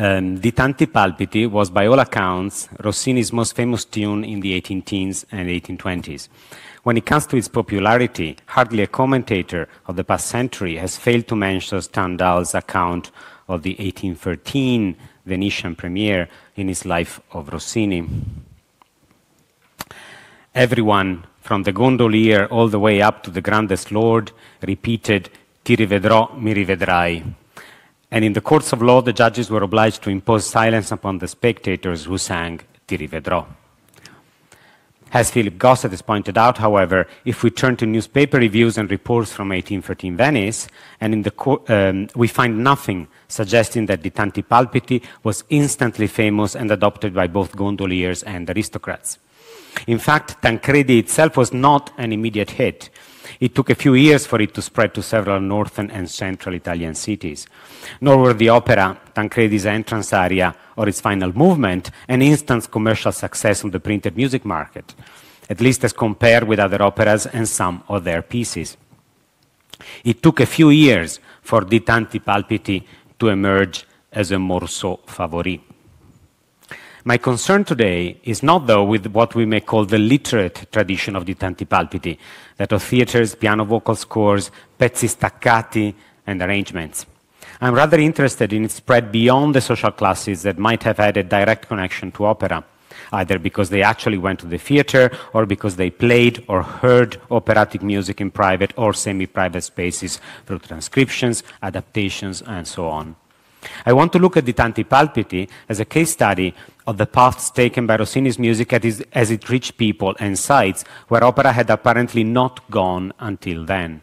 Um, the Tanti Palpiti was, by all accounts, Rossini's most famous tune in the 18 teens and 1820s. When it comes to its popularity, hardly a commentator of the past century has failed to mention Stendhal's account of the 1813 Venetian premiere in his Life of Rossini. Everyone, from the gondolier all the way up to the grandest lord, repeated, Ti rivedrò, mi rivedrai and in the courts of law, the judges were obliged to impose silence upon the spectators who sang Tiri Vedrò. As Philip Gossett has pointed out, however, if we turn to newspaper reviews and reports from 1813 Venice, and in um, we find nothing suggesting that the Tanti Palpiti was instantly famous and adopted by both gondoliers and aristocrats. In fact, Tancredi itself was not an immediate hit. It took a few years for it to spread to several northern and central Italian cities. Nor were the opera, Tancredi's entrance aria, or its final movement an instant commercial success on the printed music market, at least as compared with other operas and some of their pieces. It took a few years for Di Tanti Palpiti to emerge as a morso favori. My concern today is not, though, with what we may call the literate tradition of dilettanti palpiti, that of theaters, piano vocal scores, pezzi staccati, and arrangements. I'm rather interested in its spread beyond the social classes that might have had a direct connection to opera, either because they actually went to the theater or because they played or heard operatic music in private or semi private spaces through transcriptions, adaptations, and so on. I want to look at the Tanti Palpiti as a case study of the paths taken by Rossini's music as it reached people and sites where opera had apparently not gone until then.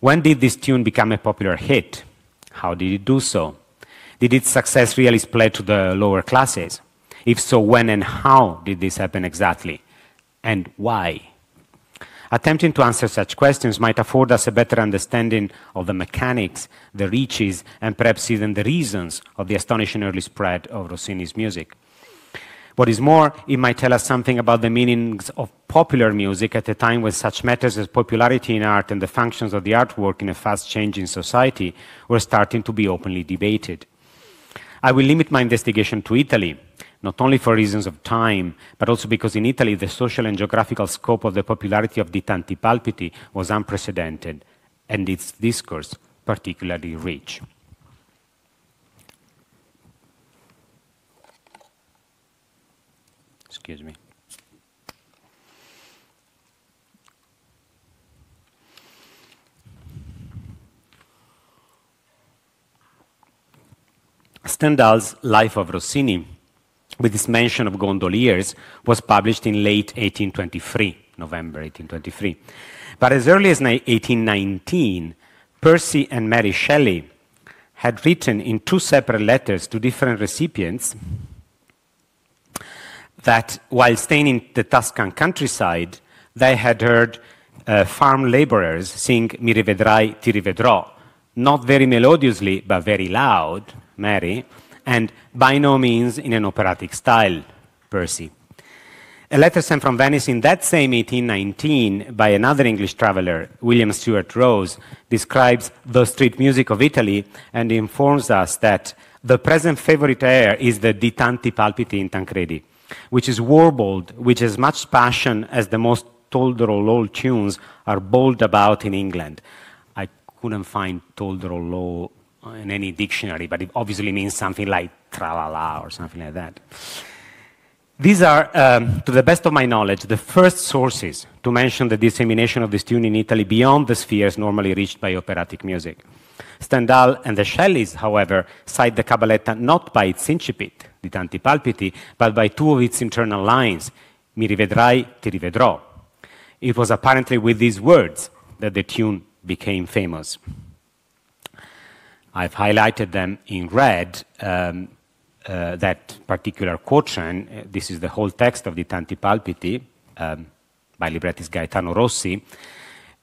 When did this tune become a popular hit? How did it do so? Did its success really spread to the lower classes? If so, when and how did this happen exactly? And why? Attempting to answer such questions might afford us a better understanding of the mechanics, the reaches, and perhaps even the reasons of the astonishing early spread of Rossini's music. What is more, it might tell us something about the meanings of popular music at a time when such matters as popularity in art and the functions of the artwork in a fast changing society were starting to be openly debated. I will limit my investigation to Italy, not only for reasons of time, but also because in Italy the social and geographical scope of the popularity of Ditanti Palpiti was unprecedented, and its discourse particularly rich. Excuse me. Stendhal's Life of Rossini with this mention of gondoliers was published in late 1823, November 1823. But as early as 1819, Percy and Mary Shelley had written in two separate letters to different recipients that while staying in the Tuscan countryside, they had heard uh, farm laborers sing Mi rivedrai, ti rivedrò, not very melodiously, but very loud, Mary, and by no means in an operatic style, Percy. A letter sent from Venice in that same 1819 by another English traveller, William Stuart Rose, describes the street music of Italy and informs us that the present favorite air is the Di tanti palpiti in Tancredi, which is warbled with as much passion as the most Tolderol old tunes are bawled about in England. I couldn't find Tolderol in any dictionary, but it obviously means something like tralala or something like that. These are, um, to the best of my knowledge, the first sources to mention the dissemination of this tune in Italy beyond the spheres normally reached by operatic music. Stendhal and the Shelleys, however, cite the Cabaletta not by its incipit, di tanti palpiti, but by two of its internal lines, mi rivedrai, ti rivedrò. It was apparently with these words that the tune became famous. I've highlighted them in red, um, uh, that particular quotation. This is the whole text of the Tanti Palpiti um, by librettist Gaetano Rossi.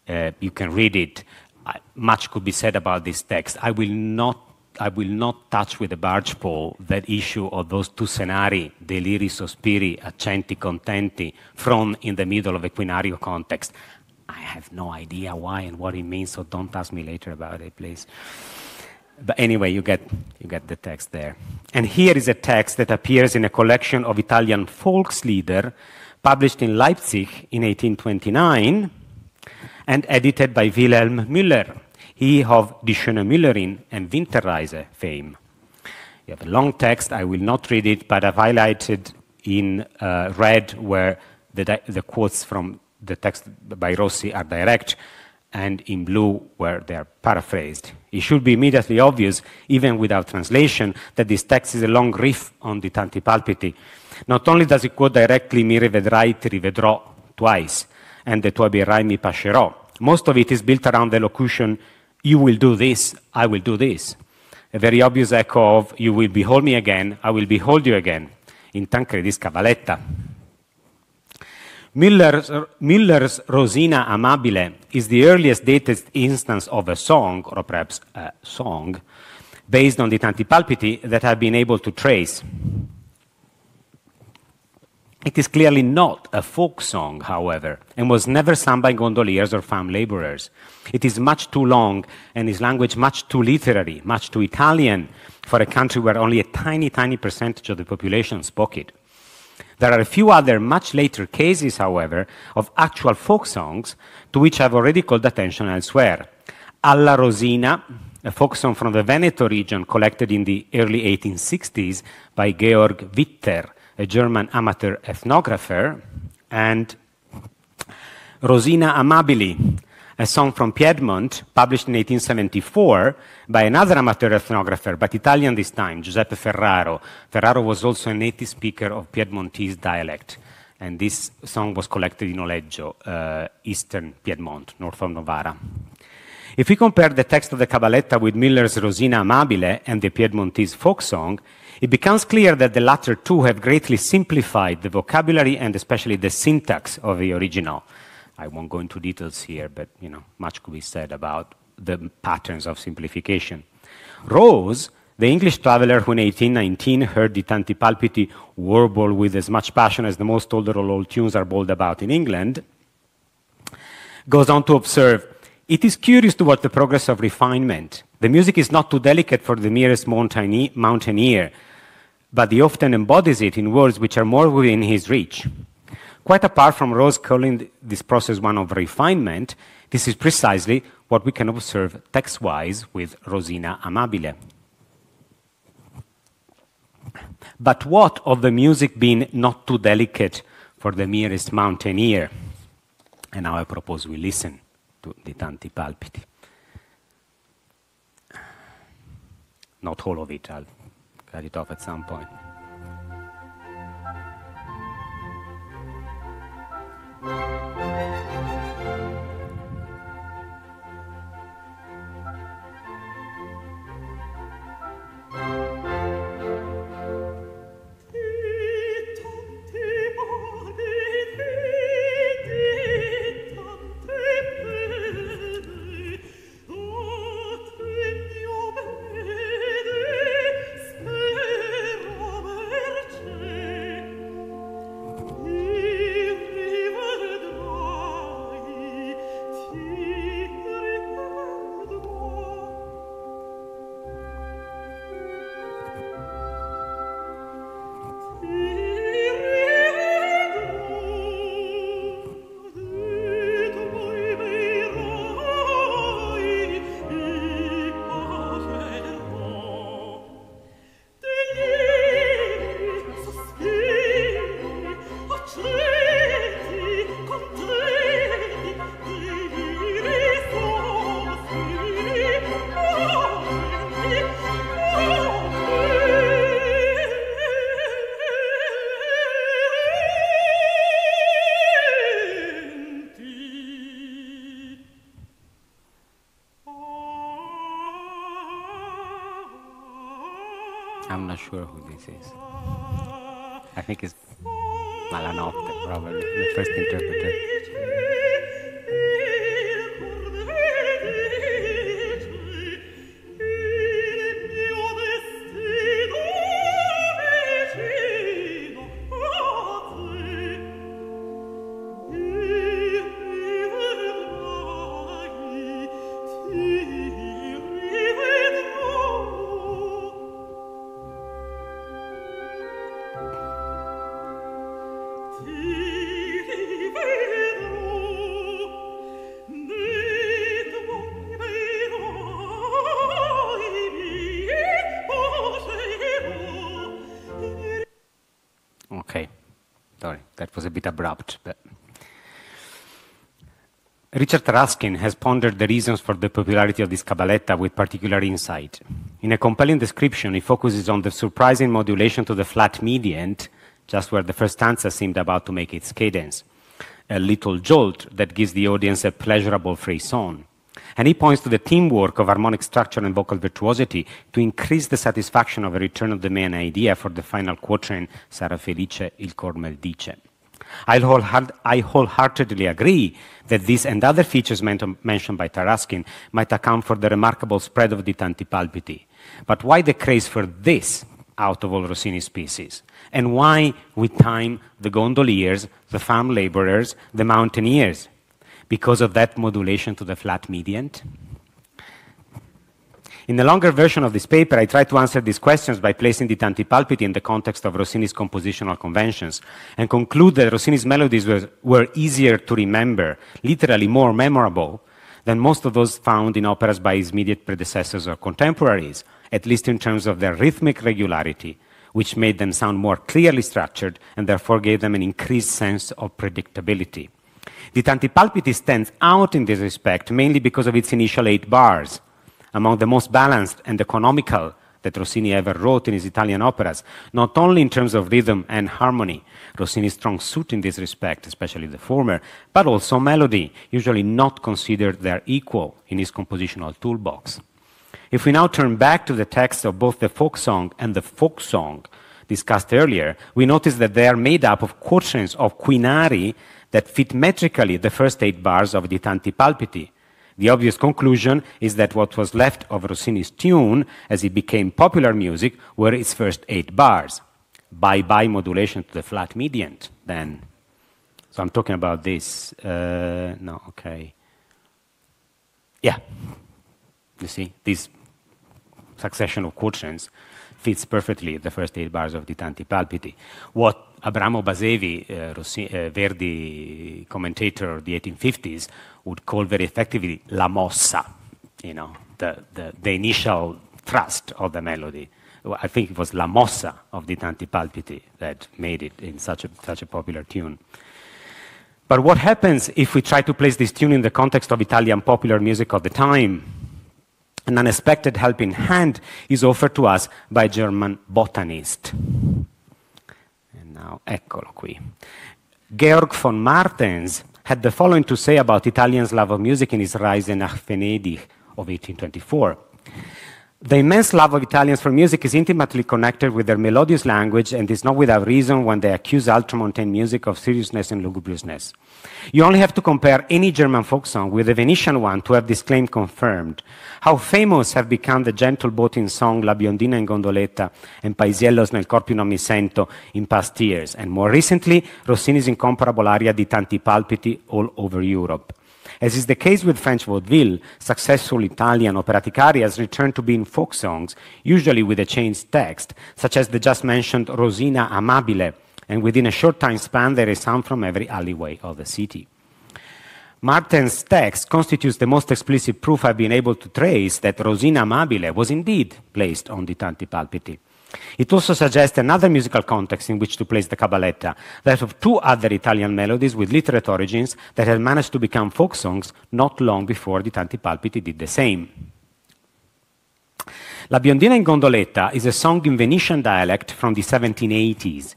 Uh, you can read it. much could be said about this text. I will not. I will not touch with a barge pole that issue of those two scenari, deliri sospiri, accenti contenti, from in the middle of a quinario context. I have no idea why and what it means, so don't ask me later about it, please. But anyway, you get, you get the text there. And here is a text that appears in a collection of Italian Volkslieder published in Leipzig in 1829 and edited by Wilhelm Müller, he of Die Schöne Müllerin and Winterreise fame. You have a long text, I will not read it, but I've highlighted in uh, red where the, the quotes from the text by Rossi are direct and in blue where they are paraphrased. It should be immediately obvious, even without translation, that this text is a long riff on the Tanti Palpiti. Not only does it quote directly mi rivedrai, ti rivedrò twice, and the tu abirai mi pascerò, most of it is built around the locution, you will do this, I will do this. A very obvious echo of, you will behold me again, I will behold you again, in Tancredi's Cavaletta. Miller's, Miller's, Rosina Amabile is the earliest dated instance of a song, or perhaps a song, based on the Tanti Palpiti that I've been able to trace. It is clearly not a folk song, however, and was never sung by gondoliers or farm laborers. It is much too long and its language much too literary, much too Italian for a country where only a tiny, tiny percentage of the population spoke it. There are a few other much later cases, however, of actual folk songs to which I've already called attention elsewhere. Alla Rosina, a folk song from the Veneto region collected in the early 1860s by Georg Witter, a German amateur ethnographer, and Rosina Amabili, a song from Piedmont, published in 1874 by another amateur ethnographer, but Italian this time, Giuseppe Ferraro. Ferraro was also a native speaker of Piedmontese dialect, and this song was collected in Oleggio, uh, eastern Piedmont, north of Novara. If we compare the text of the Cabaletta with Miller's Rosina Amabile and the Piedmontese folk song, it becomes clear that the latter two have greatly simplified the vocabulary and especially the syntax of the original. I won't go into details here, but you know, much could be said about the patterns of simplification. Rose, the English traveler who in 1819 heard the Tanti Palpiti warble with as much passion as the most older of old tunes are bawled about in England, goes on to observe, it is curious to watch the progress of refinement. The music is not too delicate for the merest mountaineer, but he often embodies it in words which are more within his reach. Quite apart from Rose calling this process one of refinement, this is precisely what we can observe text wise with Rosina Amabile. But what of the music being not too delicate for the merest mountaineer? And now I propose we listen to the Tanti Palpiti. Not all of it, I'll cut it off at some point. Bye. abrupt. But Richard Raskin has pondered the reasons for the popularity of this cabaletta with particular insight. In a compelling description, he focuses on the surprising modulation to the flat median, just where the first stanza seemed about to make its cadence, a little jolt that gives the audience a pleasurable frisson. And he points to the teamwork of harmonic structure and vocal virtuosity to increase the satisfaction of a return of the main idea for the final quatrain, Sarà felice il cor mel dice. I wholeheartedly agree that these and other features mentioned by Taraskin might account for the remarkable spread of Ditanti palpiti. But why the craze for this out of all Rossini species? And why, with time, the gondoliers, the farm laborers, the mountaineers? Because of that modulation to the flat mediant? In the longer version of this paper, I try to answer these questions by placing the Antipalpiti in the context of Rossini's compositional conventions and conclude that Rossini's melodies were, were easier to remember, literally more memorable, than most of those found in operas by his immediate predecessors or contemporaries, at least in terms of their rhythmic regularity, which made them sound more clearly structured and therefore gave them an increased sense of predictability. The Tanti stands out in this respect mainly because of its initial eight bars among the most balanced and economical that Rossini ever wrote in his Italian operas, not only in terms of rhythm and harmony, Rossini's strong suit in this respect, especially the former, but also melody, usually not considered their equal in his compositional toolbox. If we now turn back to the text of both the folk song and the folk song discussed earlier, we notice that they are made up of quotients of quinari that fit metrically the first eight bars of Tanti Palpiti, the obvious conclusion is that what was left of Rossini's tune as it became popular music were its first eight bars. Bye bye modulation to the flat median, then. So I'm talking about this. Uh, no, okay. Yeah. You see, this succession of quotients fits perfectly the first eight bars of Ditanti Palpiti. What Abramo Basevi, uh, Rossi, uh, Verdi commentator of the 1850s, would call very effectively la mossa, you know, the, the, the initial thrust of the melody. I think it was la mossa of Ditanti Palpiti that made it in such a, such a popular tune. But what happens if we try to place this tune in the context of Italian popular music of the time? an unexpected helping hand is offered to us by German botanist. And now, eccolo qui. Georg von Martens had the following to say about Italians' love of music in his Reise nach Venedig of 1824. The immense love of Italians for music is intimately connected with their melodious language and is not without reason when they accuse ultramontane music of seriousness and lugubriousness. You only have to compare any German folk song with a Venetian one to have this claim confirmed. How famous have become the gentle boating song La Biondina in Gondoletta and Paisiellos nel Corpi non mi sento in past years, and more recently, Rossini's incomparable aria di tanti palpiti all over Europe. As is the case with French vaudeville, successful Italian operatic arias return to being folk songs, usually with a changed text, such as the just mentioned Rosina Amabile, and within a short time span, there is sound from every alleyway of the city. Martin's text constitutes the most explicit proof I've been able to trace that Rosina Amabile was indeed placed on the Tanti Palpiti. It also suggests another musical context in which to place the cabaletta, that of two other Italian melodies with literate origins that had managed to become folk songs not long before the Tanti Palpiti did the same. La Biondina in Gondoletta is a song in Venetian dialect from the 1780s.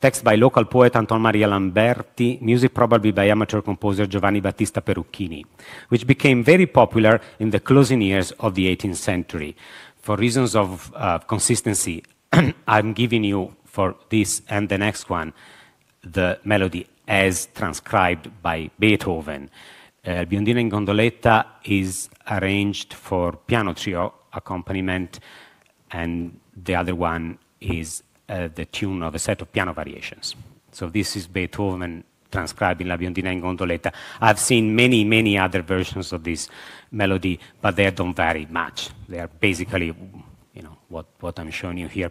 Text by local poet Anton Maria Lamberti, music probably by amateur composer Giovanni Battista Perucchini, which became very popular in the closing years of the 18th century. For reasons of uh, consistency, I'm giving you for this and the next one the melody as transcribed by Beethoven. Uh, Biondina in Gondoletta is arranged for piano trio accompaniment, and the other one is uh, the tune of a set of piano variations. So this is Beethoven transcribed in La Biondina in Gondoletta. I've seen many, many other versions of this melody, but they don't vary much. They are basically what, what I'm showing you here.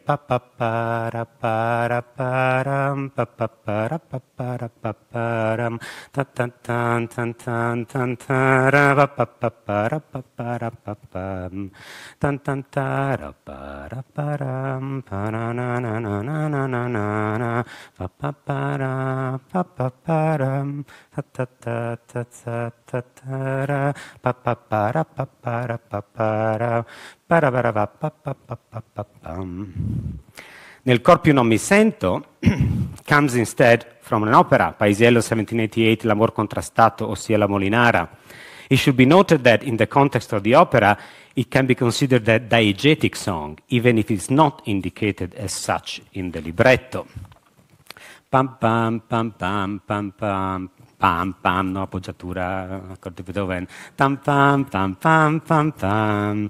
Nel corpo io non mi sento comes instead from an opera, Paisiello 1788, L'amor contrastato, ossia la Molinara. It should be noted that in the context of the opera, it can be considered a diegetic song, even if it's not indicated as such in the libretto. Pam pam pam pam pam pam pam pam, no appoggiatura, accordi Beethoven. Tam pam pam pam pam pam. pam.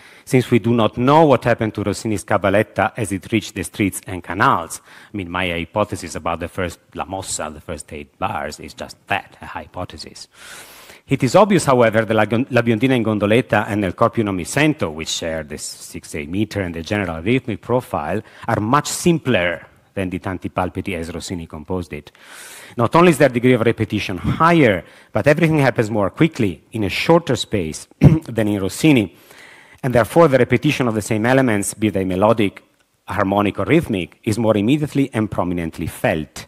since we do not know what happened to Rossini's Cabaletta as it reached the streets and canals. I mean, my hypothesis about the first La Mossa, the first eight bars, is just that, a hypothesis. It is obvious, however, that La Biondina in Gondoletta and El Corpio sento, which share the 6-8 meter and the general rhythmic profile, are much simpler than the Tanti Palpiti as Rossini composed it. Not only is their degree of repetition higher, but everything happens more quickly in a shorter space than in Rossini. And therefore, the repetition of the same elements, be they melodic, harmonic, or rhythmic, is more immediately and prominently felt.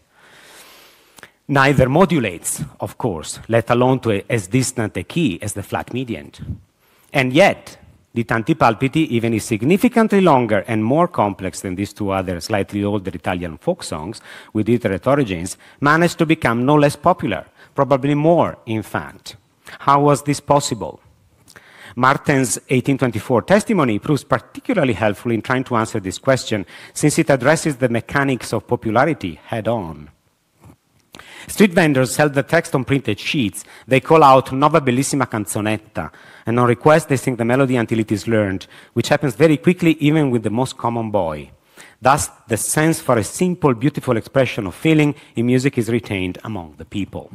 Neither modulates, of course, let alone to a, as distant a key as the flat mediant. And yet, the Tanti Palpiti even is significantly longer and more complex than these two other slightly older Italian folk songs with iterate origins, managed to become no less popular, probably more, in fact. How was this possible? Martin's 1824 testimony proves particularly helpful in trying to answer this question, since it addresses the mechanics of popularity head on. Street vendors sell the text on printed sheets. They call out Nova Bellissima Canzonetta, and on request they sing the melody until it is learned, which happens very quickly even with the most common boy. Thus, the sense for a simple, beautiful expression of feeling in music is retained among the people.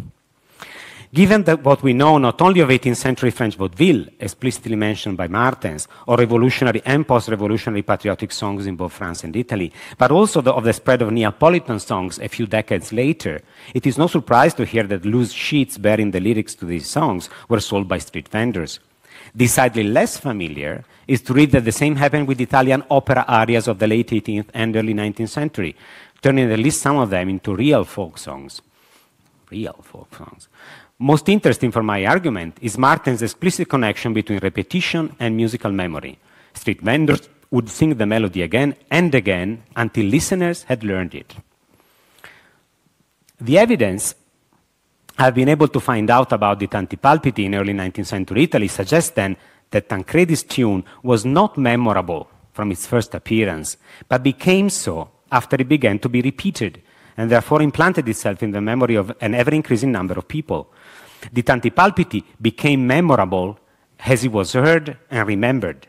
Given that what we know not only of 18th century French vaudeville, explicitly mentioned by Martens, or revolutionary and post revolutionary patriotic songs in both France and Italy, but also the, of the spread of Neapolitan songs a few decades later, it is no surprise to hear that loose sheets bearing the lyrics to these songs were sold by street vendors. Decidedly less familiar is to read that the same happened with Italian opera arias of the late 18th and early 19th century, turning at least some of them into real folk songs real folk songs. Most interesting for my argument is Martin's explicit connection between repetition and musical memory. Street vendors would sing the melody again and again until listeners had learned it. The evidence I've been able to find out about the Tantipalpiti in early 19th century Italy suggests then that Tancredi's tune was not memorable from its first appearance, but became so after it began to be repeated and therefore implanted itself in the memory of an ever increasing number of people. The Palpiti became memorable as it was heard and remembered.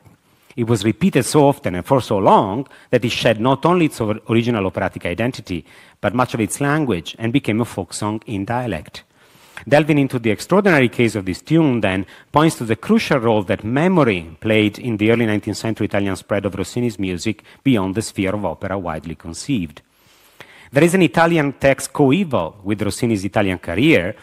It was repeated so often and for so long that it shed not only its original operatic identity, but much of its language and became a folk song in dialect. Delving into the extraordinary case of this tune, then, points to the crucial role that memory played in the early 19th century Italian spread of Rossini's music beyond the sphere of opera widely conceived. There is an Italian text coeval with Rossini's Italian career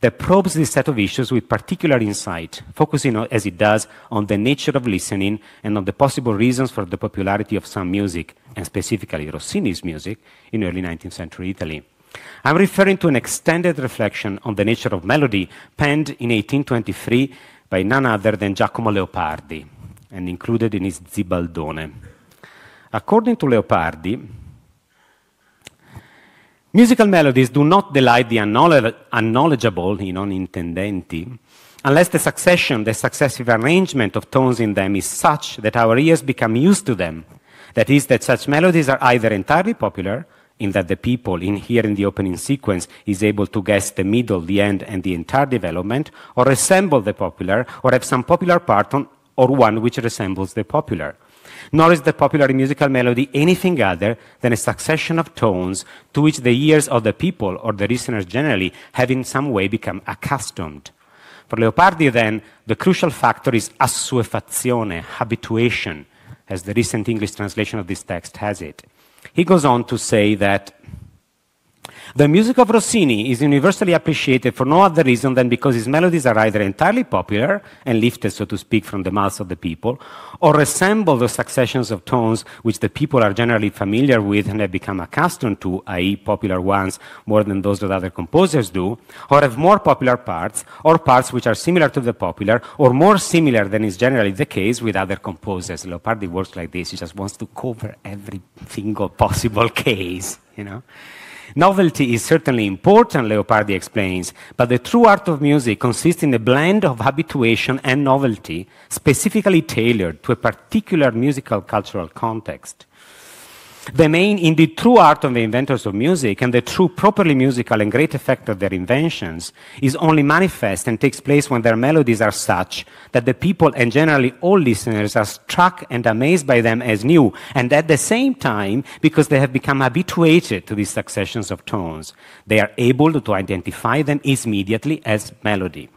that probes this set of issues with particular insight, focusing as it does on the nature of listening and on the possible reasons for the popularity of some music, and specifically Rossini's music, in early 19th century Italy. I'm referring to an extended reflection on the nature of melody penned in 1823 by none other than Giacomo Leopardi and included in his Zibaldone. According to Leopardi, Musical melodies do not delight the unknowledgeable, i non intendenti, unless the succession, the successive arrangement of tones in them is such that our ears become used to them. That is, that such melodies are either entirely popular, in that the people, in hearing the opening sequence, is able to guess the middle, the end, and the entire development, or resemble the popular, or have some popular part on, or one which resembles the popular. Nor is the popular musical melody anything other than a succession of tones to which the ears of the people or the listeners generally have in some way become accustomed. For Leopardi, then, the crucial factor is assuefazione, habituation, as the recent English translation of this text has it. He goes on to say that the music of Rossini is universally appreciated for no other reason than because his melodies are either entirely popular and lifted, so to speak, from the mouths of the people, or resemble the successions of tones which the people are generally familiar with and have become accustomed to, i.e., popular ones more than those that other composers do, or have more popular parts, or parts which are similar to the popular, or more similar than is generally the case with other composers. Leopardi works like this, he just wants to cover every single possible case, you know. Novelty is certainly important, Leopardi explains, but the true art of music consists in a blend of habituation and novelty, specifically tailored to a particular musical cultural context. The main, indeed true art of the inventors of music and the true properly musical and great effect of their inventions is only manifest and takes place when their melodies are such that the people and generally all listeners are struck and amazed by them as new, and at the same time, because they have become habituated to these successions of tones, they are able to identify them immediately as melody.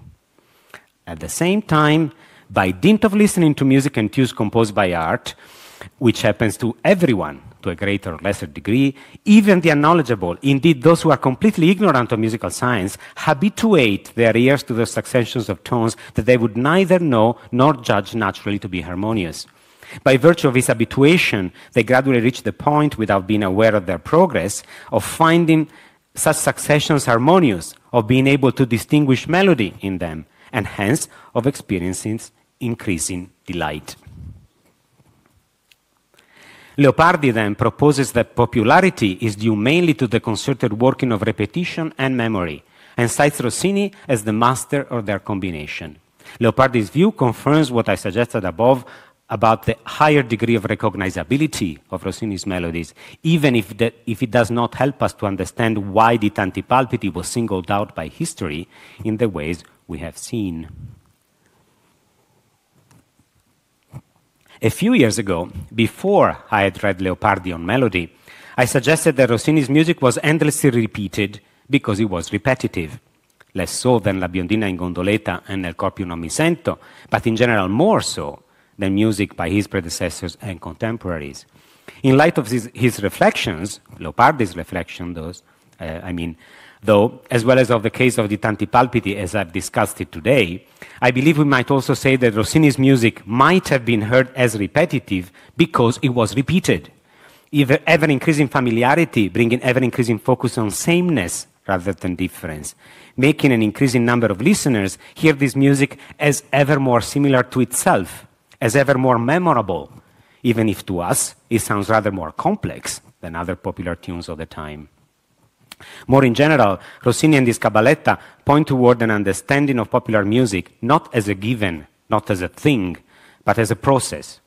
At the same time, by dint of listening to music and tunes composed by art, which happens to everyone to a greater or lesser degree, even the unknowledgeable, indeed those who are completely ignorant of musical science, habituate their ears to the successions of tones that they would neither know nor judge naturally to be harmonious. By virtue of this habituation, they gradually reach the point, without being aware of their progress, of finding such successions harmonious, of being able to distinguish melody in them, and hence of experiencing increasing delight. Leopardi then proposes that popularity is due mainly to the concerted working of repetition and memory, and cites Rossini as the master of their combination. Leopardi's view confirms what I suggested above about the higher degree of recognizability of Rossini's melodies, even if, the, if it does not help us to understand why the Tanti was singled out by history in the ways we have seen. A few years ago, before I had read Leopardi on melody, I suggested that Rossini's music was endlessly repeated because it was repetitive. Less so than La Biondina in Gondoletta and El Corpio Non Mi Sento, but in general more so than music by his predecessors and contemporaries. In light of his, his reflections, Leopardi's reflections, those, uh, I mean, though, as well as of the case of the Palpiti, as I've discussed it today, I believe we might also say that Rossini's music might have been heard as repetitive because it was repeated. Ever increasing familiarity, bringing ever increasing focus on sameness rather than difference, making an increasing number of listeners hear this music as ever more similar to itself, as ever more memorable, even if to us it sounds rather more complex than other popular tunes of the time. More in general, Rossini and his Cabaletta point toward an understanding of popular music not as a given, not as a thing, but as a process.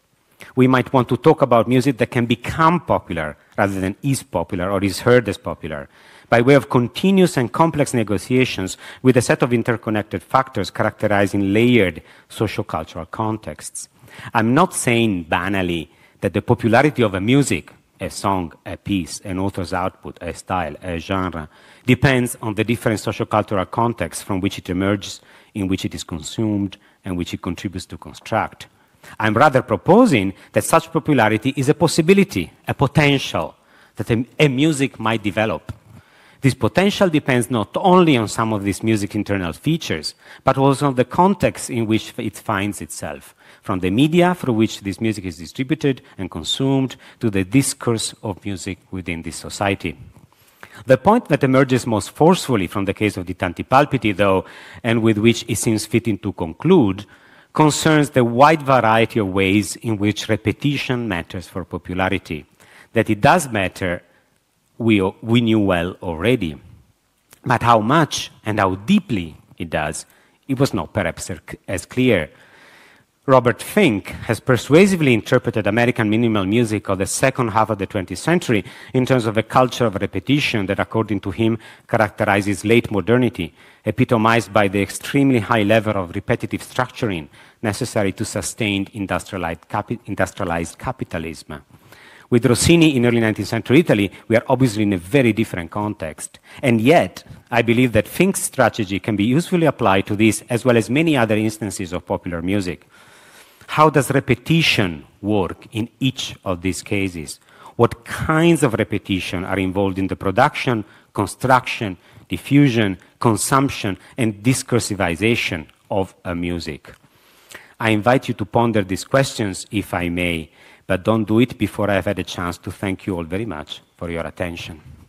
We might want to talk about music that can become popular rather than is popular or is heard as popular, by way of continuous and complex negotiations with a set of interconnected factors characterizing layered social-cultural contexts. I'm not saying banally that the popularity of a music a song, a piece, an author's output, a style, a genre, depends on the different sociocultural context from which it emerges, in which it is consumed, and which it contributes to construct. I'm rather proposing that such popularity is a possibility, a potential that a, a music might develop this potential depends not only on some of these music internal features, but also on the context in which it finds itself, from the media through which this music is distributed and consumed to the discourse of music within this society. The point that emerges most forcefully from the case of *Tanti Palpiti, though, and with which it seems fitting to conclude, concerns the wide variety of ways in which repetition matters for popularity. That it does matter we, we knew well already. But how much and how deeply it does, it was not perhaps er, as clear. Robert Fink has persuasively interpreted American minimal music of the second half of the 20th century in terms of a culture of repetition that, according to him, characterizes late modernity, epitomized by the extremely high level of repetitive structuring necessary to sustain industrialized, capi industrialized capitalism. With Rossini in early 19th century Italy, we are obviously in a very different context. And yet, I believe that Fink's strategy can be usefully applied to this as well as many other instances of popular music. How does repetition work in each of these cases? What kinds of repetition are involved in the production, construction, diffusion, consumption, and discursivization of a music? I invite you to ponder these questions, if I may, but don't do it before I've had a chance to thank you all very much for your attention.